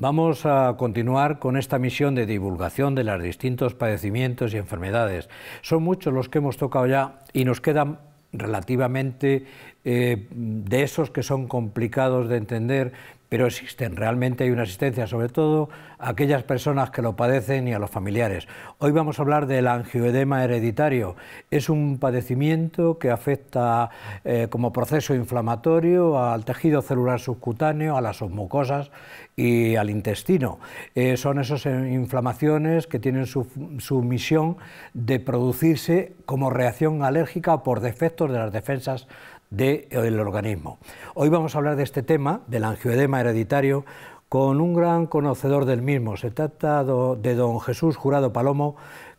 Vamos a continuar con esta misión de divulgación de los distintos padecimientos y enfermedades. Son muchos los que hemos tocado ya y nos quedan relativamente eh, de esos que son complicados de entender, pero existen, realmente hay una asistencia, sobre todo a aquellas personas que lo padecen y a los familiares. Hoy vamos a hablar del angioedema hereditario. Es un padecimiento que afecta eh, como proceso inflamatorio al tejido celular subcutáneo, a las mucosas y al intestino. Eh, son esas inflamaciones que tienen su, su misión de producirse como reacción alérgica por defectos de las defensas de el organismo. Hoy vamos a hablar de este tema, del angioedema hereditario, con un gran conocedor del mismo. Se trata de don Jesús Jurado Palomo,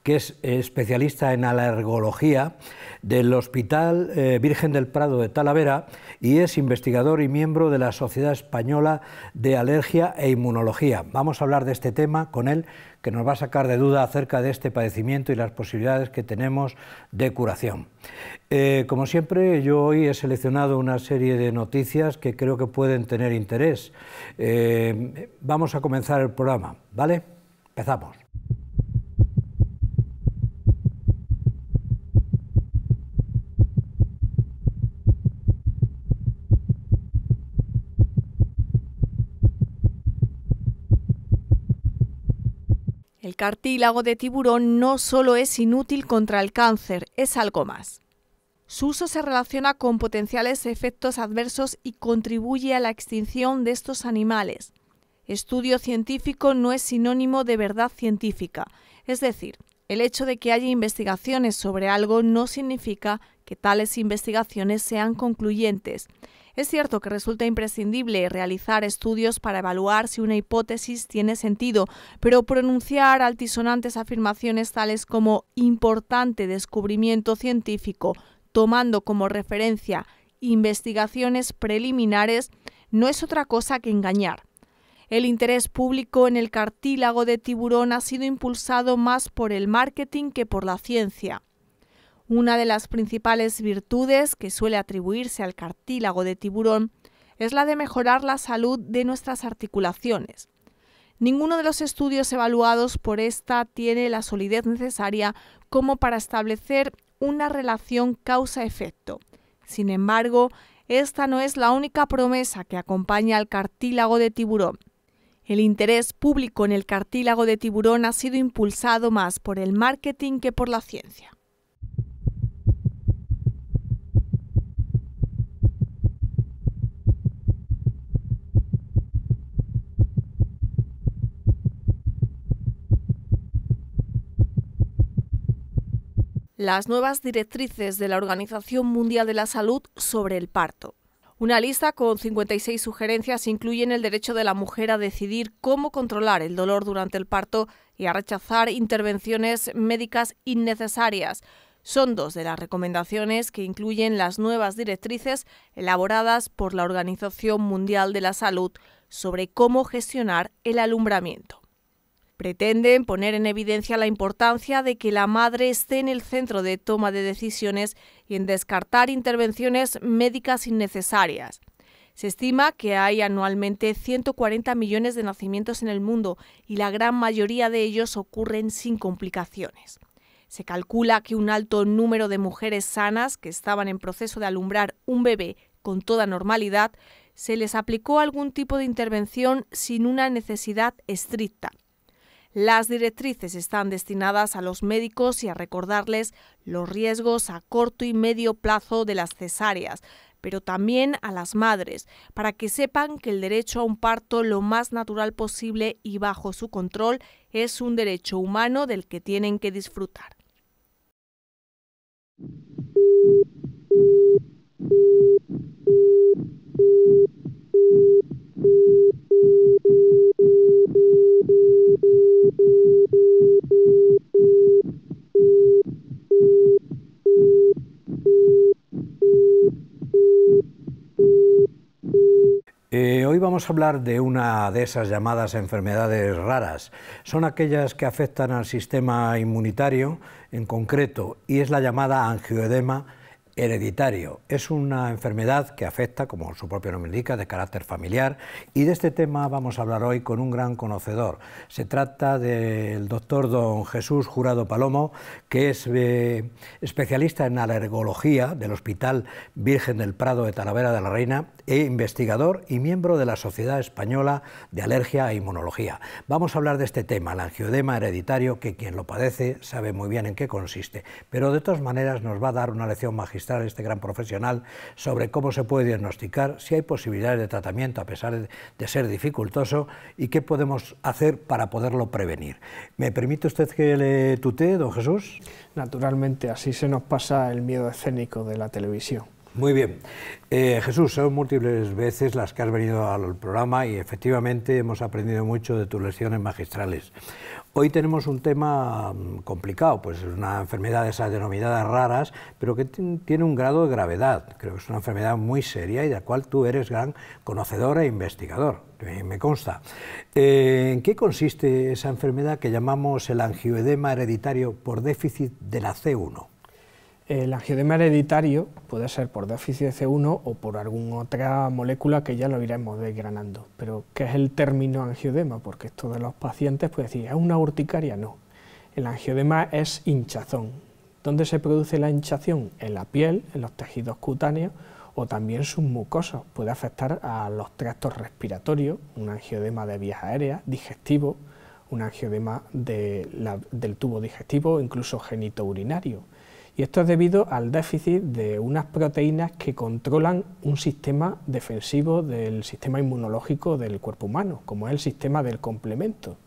que es especialista en alergología del Hospital eh, Virgen del Prado de Talavera y es investigador y miembro de la Sociedad Española de Alergia e Inmunología. Vamos a hablar de este tema con él, que nos va a sacar de duda acerca de este padecimiento y las posibilidades que tenemos de curación. Eh, como siempre, yo hoy he seleccionado una serie de noticias que creo que pueden tener interés. Eh, vamos a comenzar el programa, ¿vale? Empezamos. cartílago de tiburón no solo es inútil contra el cáncer, es algo más. Su uso se relaciona con potenciales efectos adversos y contribuye a la extinción de estos animales. Estudio científico no es sinónimo de verdad científica, es decir, el hecho de que haya investigaciones sobre algo no significa que tales investigaciones sean concluyentes. Es cierto que resulta imprescindible realizar estudios para evaluar si una hipótesis tiene sentido, pero pronunciar altisonantes afirmaciones tales como importante descubrimiento científico, tomando como referencia investigaciones preliminares, no es otra cosa que engañar. El interés público en el cartílago de tiburón ha sido impulsado más por el marketing que por la ciencia. Una de las principales virtudes que suele atribuirse al cartílago de tiburón es la de mejorar la salud de nuestras articulaciones. Ninguno de los estudios evaluados por esta tiene la solidez necesaria como para establecer una relación causa-efecto. Sin embargo, esta no es la única promesa que acompaña al cartílago de tiburón. El interés público en el cartílago de tiburón ha sido impulsado más por el marketing que por la ciencia. las nuevas directrices de la Organización Mundial de la Salud sobre el parto. Una lista con 56 sugerencias incluyen el derecho de la mujer a decidir cómo controlar el dolor durante el parto y a rechazar intervenciones médicas innecesarias. Son dos de las recomendaciones que incluyen las nuevas directrices elaboradas por la Organización Mundial de la Salud sobre cómo gestionar el alumbramiento pretenden poner en evidencia la importancia de que la madre esté en el centro de toma de decisiones y en descartar intervenciones médicas innecesarias. Se estima que hay anualmente 140 millones de nacimientos en el mundo y la gran mayoría de ellos ocurren sin complicaciones. Se calcula que un alto número de mujeres sanas que estaban en proceso de alumbrar un bebé con toda normalidad, se les aplicó algún tipo de intervención sin una necesidad estricta, las directrices están destinadas a los médicos y a recordarles los riesgos a corto y medio plazo de las cesáreas, pero también a las madres, para que sepan que el derecho a un parto lo más natural posible y bajo su control es un derecho humano del que tienen que disfrutar. hablar de una de esas llamadas enfermedades raras. Son aquellas que afectan al sistema inmunitario en concreto y es la llamada angioedema hereditario. Es una enfermedad que afecta, como su propio nombre indica, de carácter familiar y de este tema vamos a hablar hoy con un gran conocedor. Se trata del doctor don Jesús Jurado Palomo, que es eh, especialista en alergología del Hospital Virgen del Prado de Talavera de la Reina e investigador y miembro de la Sociedad Española de Alergia e Inmunología. Vamos a hablar de este tema, el angiodema hereditario, que quien lo padece sabe muy bien en qué consiste, pero de todas maneras nos va a dar una lección magistral este gran profesional, sobre cómo se puede diagnosticar, si hay posibilidades de tratamiento a pesar de ser dificultoso y qué podemos hacer para poderlo prevenir. ¿Me permite usted que le tutee, don Jesús? Naturalmente, así se nos pasa el miedo escénico de la televisión. Muy bien. Eh, Jesús, son múltiples veces las que has venido al programa y efectivamente hemos aprendido mucho de tus lecciones magistrales. Hoy tenemos un tema mm, complicado, pues es una enfermedad de esas denominadas raras, pero que tiene un grado de gravedad. Creo que es una enfermedad muy seria y de la cual tú eres gran conocedor e investigador, me consta. Eh, ¿En qué consiste esa enfermedad que llamamos el angioedema hereditario por déficit de la C1? El angiodema hereditario puede ser por déficit de C1 o por alguna otra molécula que ya lo iremos desgranando. Pero, ¿qué es el término angiodema? Porque esto de los pacientes puede decir, ¿es una urticaria? No. El angiodema es hinchazón. ¿Dónde se produce la hinchazón? En la piel, en los tejidos cutáneos o también sus mucosas. Puede afectar a los tractos respiratorios, un angiodema de vías aéreas, digestivo, un angiodema del tubo digestivo, incluso genitourinario y esto es debido al déficit de unas proteínas que controlan un sistema defensivo del sistema inmunológico del cuerpo humano, como es el sistema del complemento.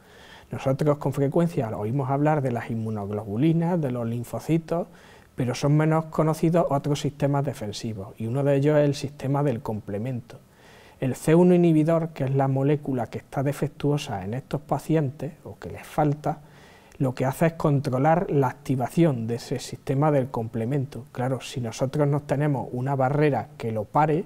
Nosotros con frecuencia oímos hablar de las inmunoglobulinas, de los linfocitos, pero son menos conocidos otros sistemas defensivos, y uno de ellos es el sistema del complemento. El C1 inhibidor, que es la molécula que está defectuosa en estos pacientes o que les falta, lo que hace es controlar la activación de ese sistema del complemento. Claro, si nosotros no tenemos una barrera que lo pare,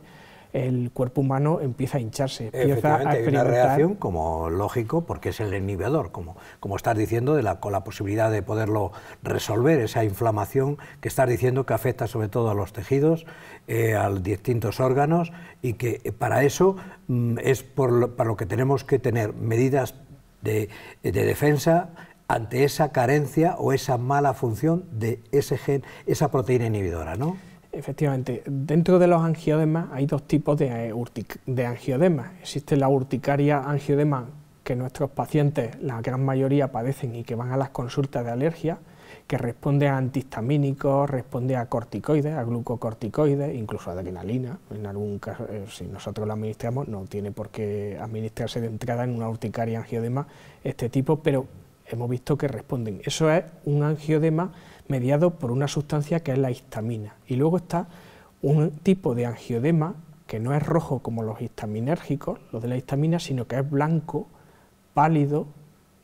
el cuerpo humano empieza a hincharse, empieza a hay una reacción como lógico porque es el inhibidor, como, como estás diciendo, de la, con la posibilidad de poderlo resolver, esa inflamación que estás diciendo que afecta sobre todo a los tejidos, eh, a distintos órganos y que eh, para eso mm, es por para lo que tenemos que tener medidas de, de defensa ante esa carencia o esa mala función de ese gen, esa proteína inhibidora, ¿no? Efectivamente, dentro de los angiodemas hay dos tipos de, eh, de angiodemas. Existe la urticaria angiodema que nuestros pacientes, la gran mayoría, padecen y que van a las consultas de alergia, que responde a antihistamínicos, responde a corticoides, a glucocorticoides, incluso a adrenalina. En algún caso, eh, si nosotros la administramos, no tiene por qué administrarse de entrada en una urticaria angiodema este tipo, pero hemos visto que responden. Eso es un angiodema mediado por una sustancia que es la histamina. Y luego está un tipo de angiodema que no es rojo como los histaminérgicos, los de la histamina, sino que es blanco, pálido,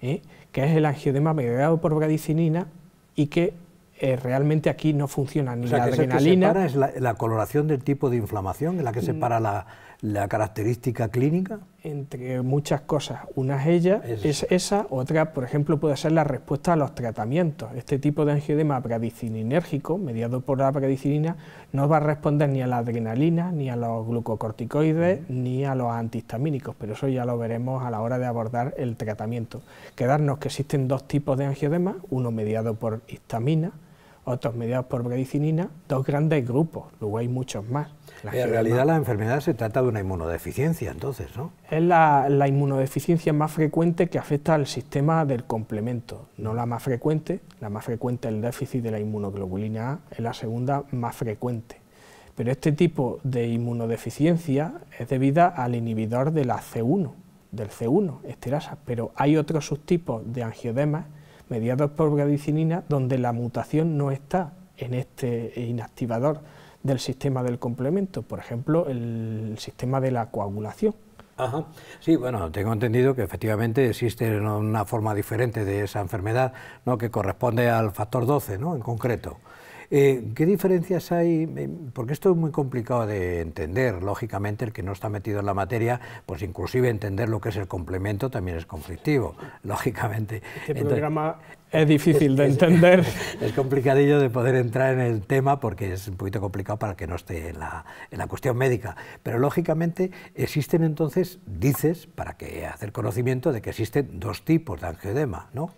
¿eh? que es el angiodema mediado por bradicinina y que eh, realmente aquí no funciona ni la que adrenalina. Es separa es la, la, coloración del tipo de inflamación, en la que mm. separa la, la característica clínica? Entre muchas cosas. Una ellas es. es esa, otra, por ejemplo, puede ser la respuesta a los tratamientos. Este tipo de angiodema bradicininérgico... mediado por la bradicinina... no va a responder ni a la adrenalina, ni a los glucocorticoides, ni a los antihistamínicos, pero eso ya lo veremos a la hora de abordar el tratamiento. Quedarnos que existen dos tipos de angiodemas, uno mediado por histamina, otros mediados por bradicinina... dos grandes grupos, luego hay muchos más en realidad la enfermedad se trata de una inmunodeficiencia, entonces, ¿no? Es la, inmunodeficiencia más frecuente que afecta al sistema del complemento, no la más frecuente, la más frecuente es el déficit de la inmunoglobulina A, es la segunda más frecuente. Pero este tipo de inmunodeficiencia es debida al inhibidor de la C1, del C1, esterasa, pero hay otros subtipos de angiodemas mediados por bradicinina donde la mutación no está en este inactivador, del sistema del complemento, por ejemplo, el sistema de la coagulación. Ajá. Sí, bueno, tengo entendido que efectivamente existe una forma diferente de esa enfermedad, ¿no? que corresponde al factor 12, ¿no? en concreto. Eh, ¿Qué diferencias hay? Eh, porque esto es muy complicado de entender. Lógicamente, el que no está metido en la materia, pues inclusive entender lo que es el complemento también es conflictivo, lógicamente. Este es difícil de entender. Es, complicadillo de poder entrar en el tema porque es un poquito complicado para que no esté en la, cuestión médica. Pero lógicamente existen entonces, dices, para que hacer conocimiento de que existen dos tipos de angiodema, ¿no?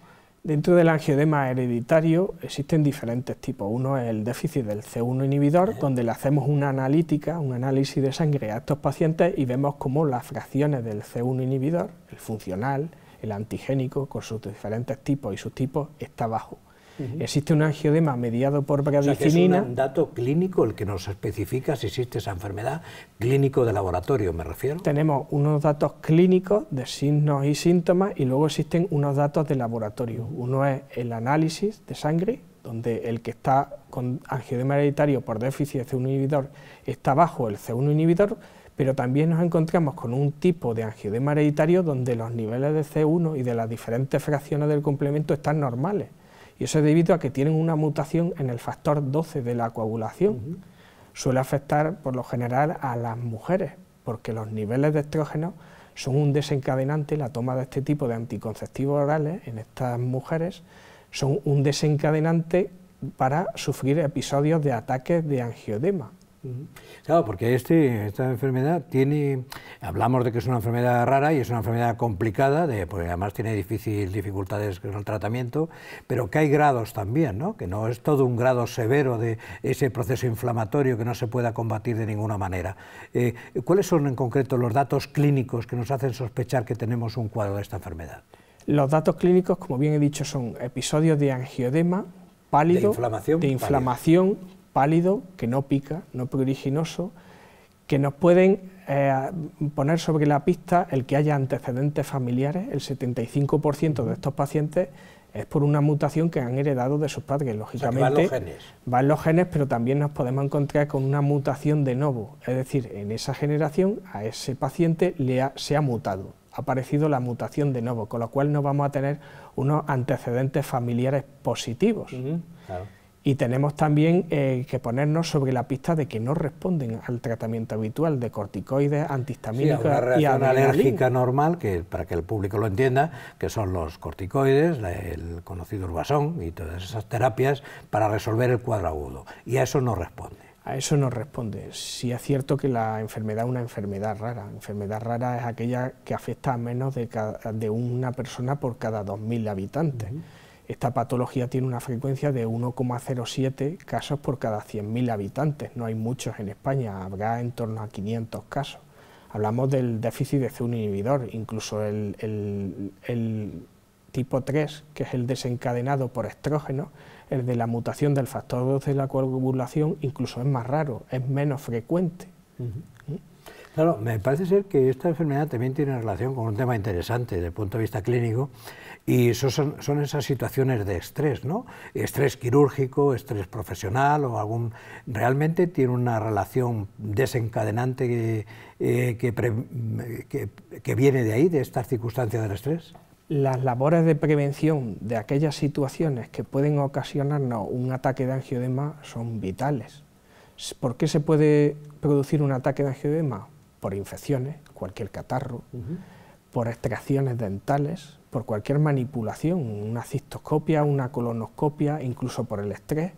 Dentro del angiodema hereditario existen diferentes tipos. Uno es el déficit del C1 inhibidor, donde le hacemos una analítica, un análisis de sangre a estos pacientes y vemos cómo las fracciones del C1 inhibidor, el funcional, el antigénico, con sus diferentes tipos y sus tipos, está bajo. Existe un angiodema mediado por bradicinina. es un dato clínico el que nos especifica si existe esa enfermedad, clínico de laboratorio me refiero. Tenemos unos datos clínicos de signos y síntomas y luego existen unos datos de laboratorio. Uno es el análisis de sangre, donde el que está con angiodema hereditario por déficit de C1 inhibidor está bajo el C1 inhibidor, pero también nos encontramos con un tipo de angiodema hereditario donde los niveles de C1 y de las diferentes fracciones del complemento están normales, y eso es debido a que tienen una mutación en el factor 12 de la coagulación. Suele afectar por lo general a las mujeres, porque los niveles de estrógeno son un desencadenante, la toma de este tipo de anticonceptivos orales en estas mujeres son un desencadenante para sufrir episodios de ataques de angiodema. Claro, porque este, esta enfermedad tiene, hablamos de que es una enfermedad rara y es una enfermedad complicada, porque además tiene difícil, dificultades con el tratamiento, pero que hay grados también, ¿no? que no es todo un grado severo de ese proceso inflamatorio que no se pueda combatir de ninguna manera. Eh, ¿Cuáles son en concreto los datos clínicos que nos hacen sospechar que tenemos un cuadro de esta enfermedad? Los datos clínicos, como bien he dicho, son episodios de angiodema pálido, de inflamación, de inflamación pálido, que no pica, no pruriginoso, que nos pueden eh, poner sobre la pista el que haya antecedentes familiares. El 75% de estos pacientes es por una mutación que han heredado de sus padres, lógicamente. van los genes. Van los genes, pero también nos podemos encontrar con una mutación de novo. Es decir, en esa generación a ese paciente le se ha mutado, ha aparecido la mutación de novo, con lo cual no vamos a tener unos antecedentes familiares positivos. Y tenemos también eh, que ponernos sobre la pista de que no responden al tratamiento habitual de corticoides, antihistamínicos una y alérgica normal, que para que el público lo entienda, que son los corticoides, el conocido urbasón y todas esas terapias para resolver el cuadro agudo. Y a eso no responde. A eso no responde. Sí es cierto que la enfermedad es una enfermedad rara. Enfermedad rara es aquella que afecta a menos de, una persona por cada 2.000 habitantes. Esta patología tiene una frecuencia de 1,07 casos por cada 100.000 habitantes. No hay muchos en España, habrá en torno a 500 casos. Hablamos del déficit de C1 inhibidor, incluso el, tipo 3, que es el desencadenado por estrógeno, el de la mutación del factor 2 de la coagulación, incluso es más raro, es menos frecuente. Claro, me parece ser que esta enfermedad también tiene relación con un tema interesante desde el punto de vista clínico y son, son esas situaciones de estrés, ¿no? Estrés quirúrgico, estrés profesional o algún... Realmente tiene una relación desencadenante eh, que, viene de ahí, de estas circunstancias del estrés las labores de prevención de aquellas situaciones que pueden ocasionarnos un ataque de angiodema son vitales. ¿Por qué se puede producir un ataque de angiodema? por infecciones, cualquier catarro, por extracciones dentales, por cualquier manipulación, una cistoscopia, una colonoscopia, incluso por el estrés.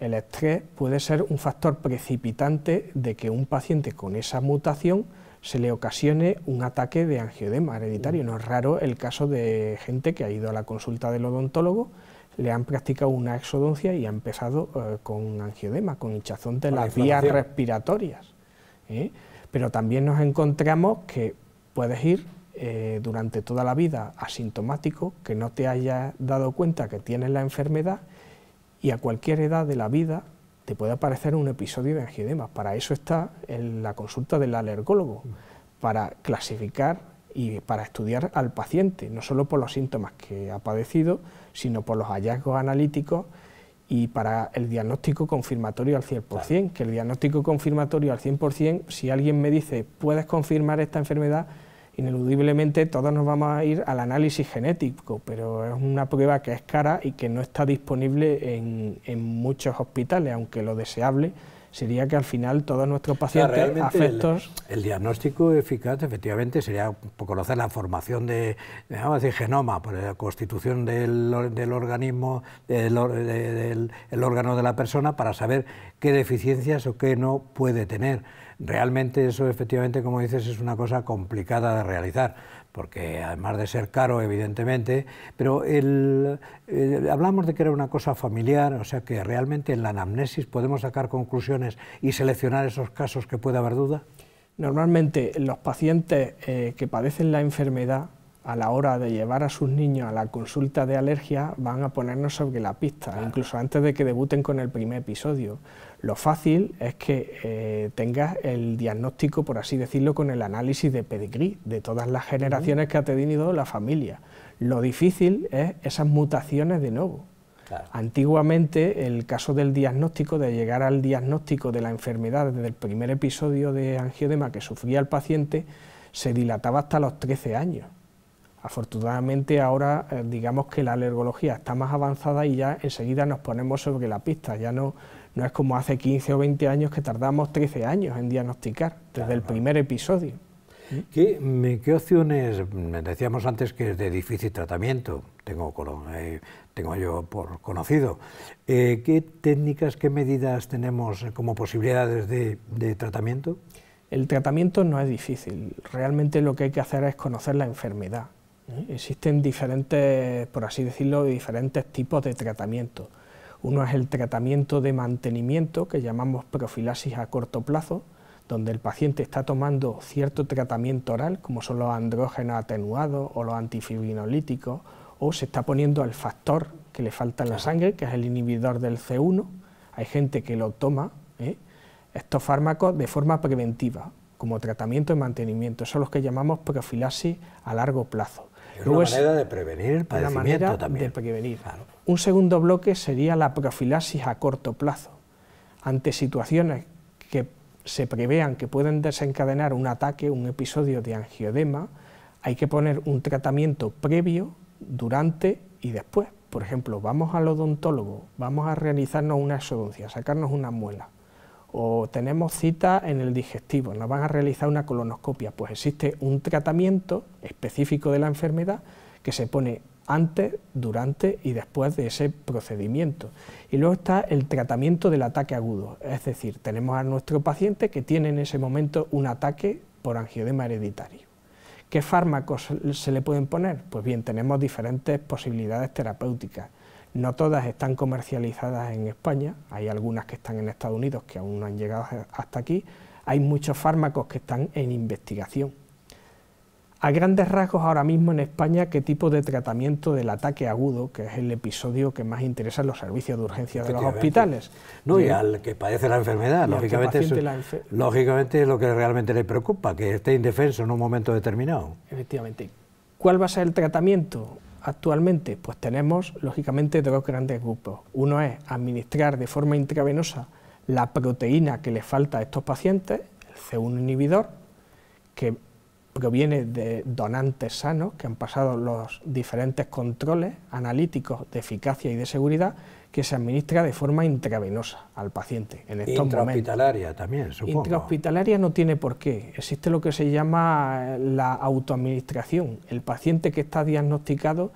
El estrés puede ser un factor precipitante de que un paciente con esa mutación se le ocasione un ataque de angiodema hereditario. No es raro el caso de gente que ha ido a la consulta del odontólogo, le han practicado una exodoncia y ha empezado eh, con angiodema... con hinchazón de las vías respiratorias. ¿eh? Pero también nos encontramos que puedes ir eh, durante toda la vida asintomático, que no te hayas dado cuenta que tienes la enfermedad y a cualquier edad de la vida te puede aparecer un episodio de angidema. Para eso está en la consulta del alergólogo, para clasificar y para estudiar al paciente, no solo por los síntomas que ha padecido, sino por los hallazgos analíticos y para el diagnóstico confirmatorio al 100%, que el diagnóstico confirmatorio al 100%, si alguien me dice, puedes confirmar esta enfermedad, ineludiblemente todos nos vamos a ir al análisis genético, pero es una prueba que es cara y que no está disponible en muchos hospitales, aunque lo deseable sería que al final todos nuestros pacientes afectos... El, diagnóstico eficaz efectivamente sería conocer la formación de, digamos, genoma, por pues, la constitución del, organismo, del, el órgano de la persona, para saber qué deficiencias o qué no puede tener. Realmente eso efectivamente, como dices, es una cosa complicada de realizar porque además de ser caro, evidentemente, pero eh, hablamos de que era una cosa familiar, o sea que realmente en la anamnesis podemos sacar conclusiones y seleccionar esos casos que pueda haber duda. Normalmente los pacientes eh, que padecen la enfermedad a la hora de llevar a sus niños a la consulta de alergia van a ponernos sobre la pista, incluso antes de que debuten con el primer episodio. Lo fácil es que eh, tengas el diagnóstico, por así decirlo, con el análisis de pedigrí de todas las generaciones que ha tenido la familia. Lo difícil es esas mutaciones de nuevo. Antiguamente el caso del diagnóstico, de llegar al diagnóstico de la enfermedad desde el primer episodio de angiodema que sufría el paciente, se dilataba hasta los 13 años Afortunadamente ahora eh, digamos que la alergología está más avanzada y ya enseguida nos ponemos sobre la pista, ya no, es como hace 15 o 20 años que tardamos 13 años en diagnosticar, desde el primer episodio. ¿Mm? ¿Qué, opciones? Decíamos antes que es de difícil tratamiento, tengo, eh, yo por conocido. Eh, ¿Qué técnicas, qué medidas tenemos como posibilidades de tratamiento? El tratamiento no es difícil, realmente lo que hay que hacer es conocer la enfermedad Existen diferentes, por así decirlo, diferentes tipos de tratamiento. Uno es el tratamiento de mantenimiento, que llamamos profilaxis a corto plazo, donde el paciente está tomando cierto tratamiento oral, como son los andrógenos atenuados o los antifibrinolíticos, o se está poniendo el factor que le falta en la sangre, que es el inhibidor del C1. Hay gente que lo toma, ¿eh? estos fármacos, de forma preventiva, como tratamiento de mantenimiento. Son los que llamamos profilaxis a largo plazo. Es una manera de prevenir el padecimiento también. Un segundo bloque sería la profilaxis a corto plazo, ante situaciones que se prevean que pueden desencadenar un ataque, un episodio de angiodema, hay que poner un tratamiento previo, durante y después. Por ejemplo, vamos al odontólogo, vamos a realizarnos una exodoncia, sacarnos una muela o tenemos cita en el digestivo, nos van a realizar una colonoscopia, pues existe un tratamiento específico de la enfermedad que se pone antes, durante y después de ese procedimiento. Y luego está el tratamiento del ataque agudo, es decir, tenemos a nuestro paciente que tiene en ese momento un ataque por angiodema hereditario. ¿Qué fármacos se le pueden poner? Pues bien, tenemos diferentes posibilidades terapéuticas no todas están comercializadas en España, hay algunas que están en Estados Unidos que aún no han llegado hasta aquí, hay muchos fármacos que están en investigación. A grandes rasgos ahora mismo en España, ¿qué tipo de tratamiento del ataque agudo, que es el episodio que más interesa en los servicios de urgencia de los hospitales? No, y, al que padece la enfermedad, lógicamente, lógicamente es lo que realmente le preocupa, que esté indefenso en un momento determinado. Efectivamente. ¿Cuál va a ser el tratamiento? actualmente? Pues tenemos, lógicamente, dos grandes grupos. Uno es administrar de forma intravenosa la proteína que le falta a estos pacientes, el C1 inhibidor, que proviene de donantes sanos que han pasado los diferentes controles analíticos de eficacia y de seguridad que se administra de forma intravenosa al paciente en estos Intrahospitalaria también, supongo. Intrahospitalaria no tiene por qué. Existe lo que se llama la autoadministración. El paciente que está diagnosticado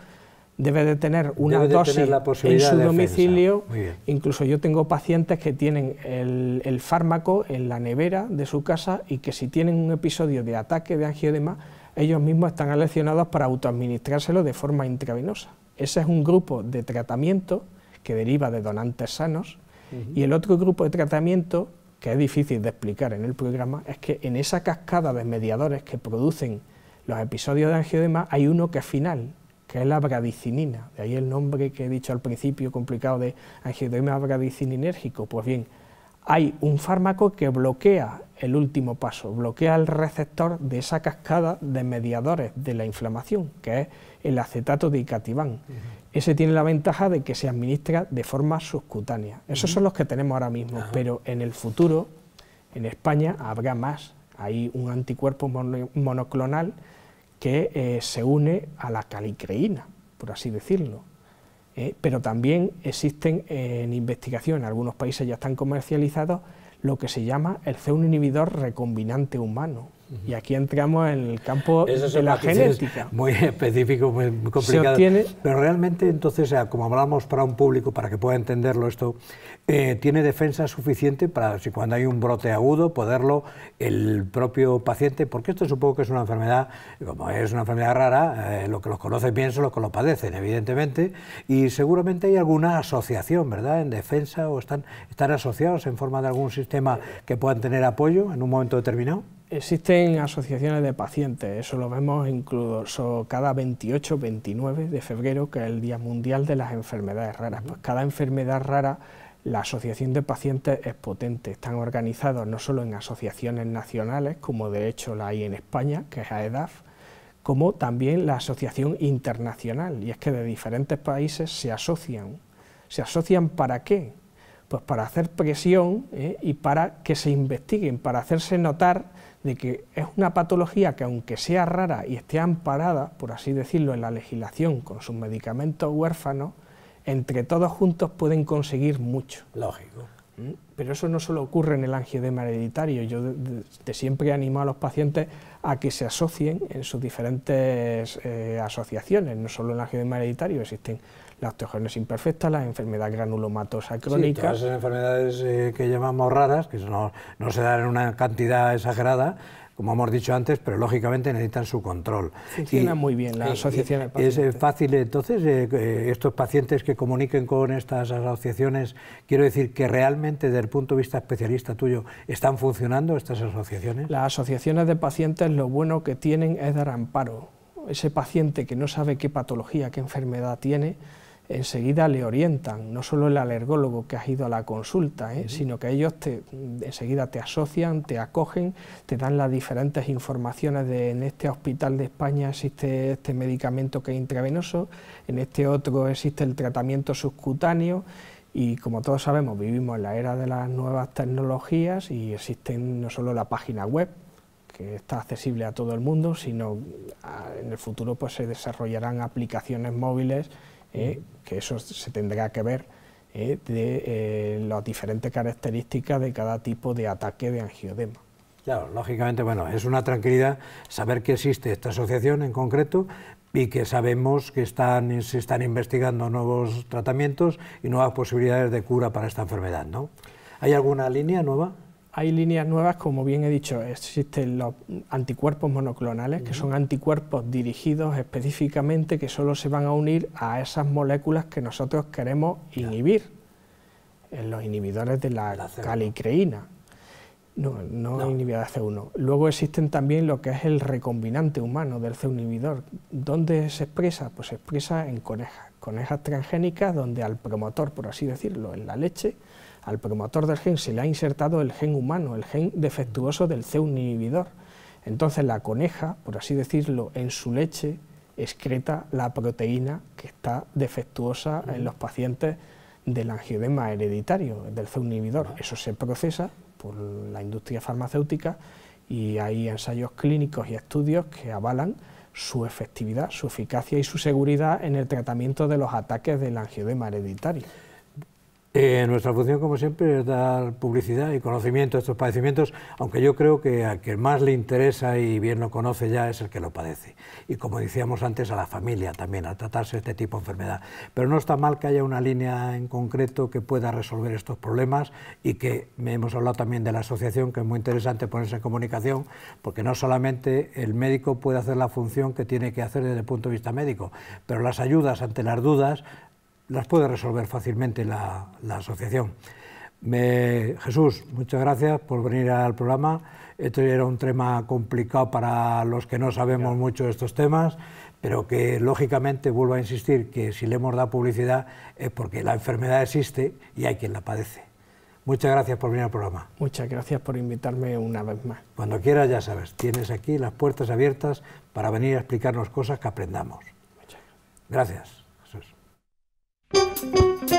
debe de tener una dosis en su domicilio. Incluso yo tengo pacientes que tienen el, fármaco en la nevera de su casa y que si tienen un episodio de ataque de angiodema, ellos mismos están aleccionados para autoadministrárselo de forma intravenosa. Ese es un grupo de tratamiento que deriva de donantes sanos y el otro grupo de tratamiento que es difícil de explicar en el programa, es que en esa cascada de mediadores que producen los episodios de angiodema hay uno que es final, que es la bradicinina, de ahí el nombre que he dicho al principio complicado de angioedema bradicininérgico. Pues bien, hay un fármaco que bloquea el último paso, bloquea el receptor de esa cascada de mediadores de la inflamación, que es el acetato de icatibán. Ese tiene la ventaja de que se administra de forma subcutánea. Esos son los que tenemos ahora mismo, pero en el futuro, en España, habrá más. Hay un anticuerpo monoclonal que eh, se une a la calicreína, por así decirlo. Eh, pero también existen en investigación, en algunos países ya están comercializados, lo que se llama el c inhibidor recombinante humano, y aquí entramos en el campo de la genética. Muy específico, muy, complicado. Pero realmente, entonces, eh, como hablamos para un público, para que pueda entenderlo esto, eh, ¿tiene defensa suficiente para, si cuando hay un brote agudo, poderlo el propio paciente? Porque esto supongo que es una enfermedad, como es una enfermedad rara, eh, lo que los conoce bien son los que lo padecen, evidentemente, y seguramente hay alguna asociación, ¿verdad?, en defensa o están, están asociados en forma de algún sistema que puedan tener apoyo en un momento determinado. Existen asociaciones de pacientes, eso lo vemos incluso cada 28, 29 de febrero, que es el Día Mundial de las Enfermedades Raras. Pues cada enfermedad rara, la asociación de pacientes es potente. Están organizados no solo en asociaciones nacionales, como de hecho la hay en España, que es AEDAF, como también la asociación internacional. Y es que de diferentes países se asocian. ¿Se asocian para qué? Pues para hacer presión ¿eh? y para que se investiguen, para hacerse notar de que es una patología que aunque sea rara y esté amparada, por así decirlo, en la legislación con sus medicamentos huérfanos, entre todos juntos pueden conseguir mucho. Lógico. ¿Mm? Pero eso no solo ocurre en el angioedema hereditario. Yo siempre animo a los pacientes a que se asocien en sus diferentes eh, asociaciones. No solo en el angioedema hereditario existen la osteogénesis imperfecta, la enfermedad granulomatosa crónica. Sí, todas esas enfermedades eh, que llamamos raras, que no, se dan en una cantidad exagerada, como hemos dicho antes, pero lógicamente necesitan su control. Funciona muy bien la eh, asociación. Eh, es fácil entonces estos pacientes que comuniquen con estas asociaciones, quiero decir que realmente desde el punto de vista especialista tuyo, ¿están funcionando estas asociaciones? Las asociaciones de pacientes lo bueno que tienen es dar amparo. Ese paciente que no sabe qué patología, qué enfermedad tiene, enseguida le orientan, no solo el alergólogo que has ido a la consulta, ¿eh? sino que ellos te, enseguida te asocian, te acogen, te dan las diferentes informaciones de en este hospital de España existe este medicamento que es intravenoso, en este otro existe el tratamiento subcutáneo y como todos sabemos vivimos en la era de las nuevas tecnologías y existen no solo la página web, que está accesible a todo el mundo, sino ah, en el futuro pues se desarrollarán aplicaciones móviles eh, que eso se tendrá que ver eh, de eh, las diferentes características de cada tipo de ataque de angiodema. Claro, lógicamente, bueno, es una tranquilidad saber que existe esta asociación en concreto y que sabemos que están, se están investigando nuevos tratamientos y nuevas posibilidades de cura para esta enfermedad, ¿no? ¿Hay alguna línea nueva? hay líneas nuevas, como bien he dicho, existen los anticuerpos monoclonales, que son anticuerpos dirigidos específicamente que solo se van a unir a esas moléculas que nosotros queremos inhibir, en los inhibidores de la, calicreína. No, no, de C1. Luego existen también lo que es el recombinante humano del C1 inhibidor. ¿Dónde se expresa? Pues se expresa en conejas, conejas transgénicas donde al promotor, por así decirlo, en la leche, al promotor del gen se le ha insertado el gen humano, el gen defectuoso del ceunividor. inhibidor. Entonces la coneja, por así decirlo, en su leche excreta la proteína que está defectuosa en los pacientes del angiodema hereditario, del ceunividor. inhibidor. Eso se procesa por la industria farmacéutica y hay ensayos clínicos y estudios que avalan su efectividad, su eficacia y su seguridad en el tratamiento de los ataques del angiodema hereditario. Eh, nuestra función, como siempre, es dar publicidad y conocimiento a estos padecimientos, aunque yo creo que a quien más le interesa y bien lo conoce ya es el que lo padece. Y como decíamos antes, a la familia también, a tratarse este tipo de enfermedad. Pero no está mal que haya una línea en concreto que pueda resolver estos problemas y que hemos hablado también de la asociación, que es muy interesante ponerse en comunicación, porque no solamente el médico puede hacer la función que tiene que hacer desde el punto de vista médico, pero las ayudas ante las dudas las puede resolver fácilmente la, asociación. Jesús, muchas gracias por venir al programa. Esto era un tema complicado para los que no sabemos mucho de estos temas, pero que lógicamente vuelvo a insistir que si le hemos dado publicidad es porque la enfermedad existe y hay quien la padece. Muchas gracias por venir al programa. Muchas gracias por invitarme una vez más. Cuando quieras, ya sabes, tienes aquí las puertas abiertas para venir a explicarnos cosas que aprendamos. Muchas gracias. gracias. Thank you.